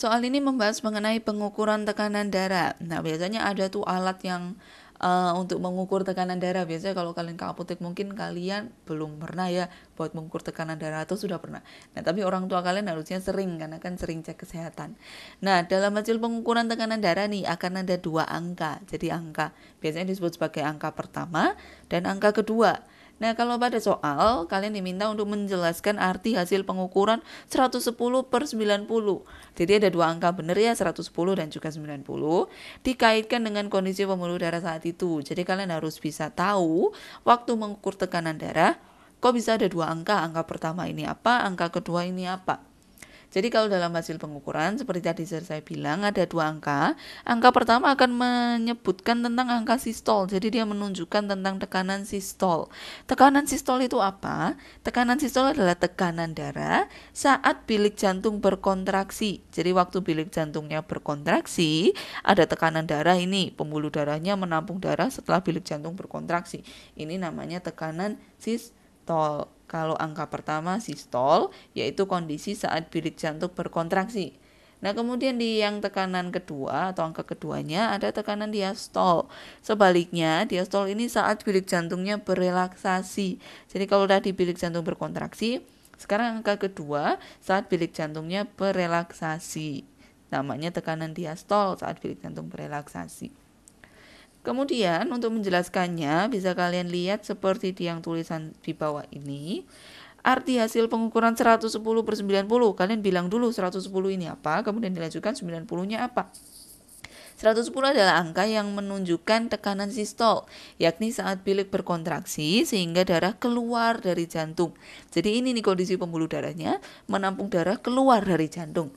Soal ini membahas mengenai pengukuran tekanan darah. Nah, biasanya ada tuh alat yang uh, untuk mengukur tekanan darah. Biasanya kalau kalian ke apotek mungkin kalian belum pernah ya buat mengukur tekanan darah atau sudah pernah. Nah, tapi orang tua kalian harusnya sering karena kan sering cek kesehatan. Nah, dalam hasil pengukuran tekanan darah nih akan ada dua angka. Jadi angka biasanya disebut sebagai angka pertama dan angka kedua. Nah, kalau pada soal, kalian diminta untuk menjelaskan arti hasil pengukuran 110 per 90. Jadi ada dua angka benar ya, 110 dan juga 90, dikaitkan dengan kondisi pembuluh darah saat itu. Jadi kalian harus bisa tahu waktu mengukur tekanan darah, kok bisa ada dua angka, angka pertama ini apa, angka kedua ini apa. Jadi kalau dalam hasil pengukuran seperti tadi saya bilang ada dua angka. Angka pertama akan menyebutkan tentang angka sistol. Jadi dia menunjukkan tentang tekanan sistol. Tekanan sistol itu apa? Tekanan sistol adalah tekanan darah saat bilik jantung berkontraksi. Jadi waktu bilik jantungnya berkontraksi, ada tekanan darah ini. Pembuluh darahnya menampung darah setelah bilik jantung berkontraksi. Ini namanya tekanan sistol. Kalau angka pertama sistol, yaitu kondisi saat bilik jantung berkontraksi. Nah, kemudian di yang tekanan kedua atau angka keduanya ada tekanan diastol. Sebaliknya, diastol ini saat bilik jantungnya berelaksasi. Jadi kalau di bilik jantung berkontraksi, sekarang angka kedua saat bilik jantungnya berelaksasi. Namanya tekanan diastol saat bilik jantung berelaksasi. Kemudian untuk menjelaskannya bisa kalian lihat seperti di yang tulisan di bawah ini. Arti hasil pengukuran 110 per 90 Kalian bilang dulu 110 ini apa Kemudian dilanjutkan 90 nya apa 110 adalah angka yang menunjukkan tekanan sistol, yakni saat bilik berkontraksi sehingga darah keluar dari jantung. Jadi ini nih kondisi pembuluh darahnya, menampung darah keluar dari jantung.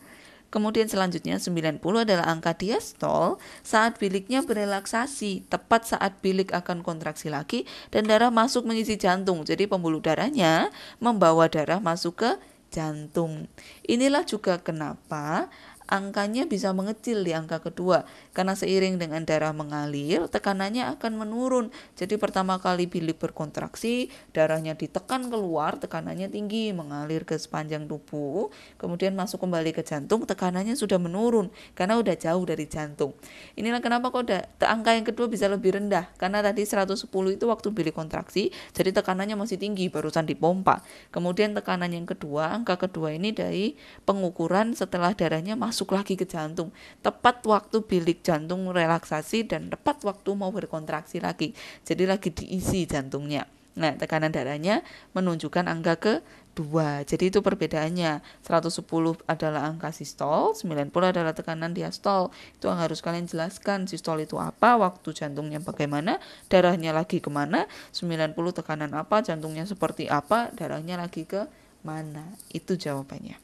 Kemudian selanjutnya 90 adalah angka diastol saat biliknya berelaksasi, tepat saat bilik akan kontraksi lagi dan darah masuk mengisi jantung. Jadi pembuluh darahnya membawa darah masuk ke jantung. Inilah juga kenapa angkanya bisa mengecil di angka kedua karena seiring dengan darah mengalir tekanannya akan menurun jadi pertama kali bilik berkontraksi darahnya ditekan keluar tekanannya tinggi mengalir ke sepanjang tubuh kemudian masuk kembali ke jantung tekanannya sudah menurun karena udah jauh dari jantung inilah kenapa kok da- angka yang kedua bisa lebih rendah karena tadi 110 itu waktu bilik kontraksi jadi tekanannya masih tinggi barusan dipompa kemudian tekanan yang kedua angka kedua ini dari pengukuran setelah darahnya masuk masuk lagi ke jantung. Tepat waktu bilik jantung relaksasi dan tepat waktu mau berkontraksi lagi. Jadi lagi diisi jantungnya. Nah, tekanan darahnya menunjukkan angka ke dua Jadi itu perbedaannya. 110 adalah angka sistol, 90 adalah tekanan diastol. Itu yang harus kalian jelaskan sistol itu apa, waktu jantungnya bagaimana, darahnya lagi kemana, 90 tekanan apa, jantungnya seperti apa, darahnya lagi ke mana. Itu jawabannya.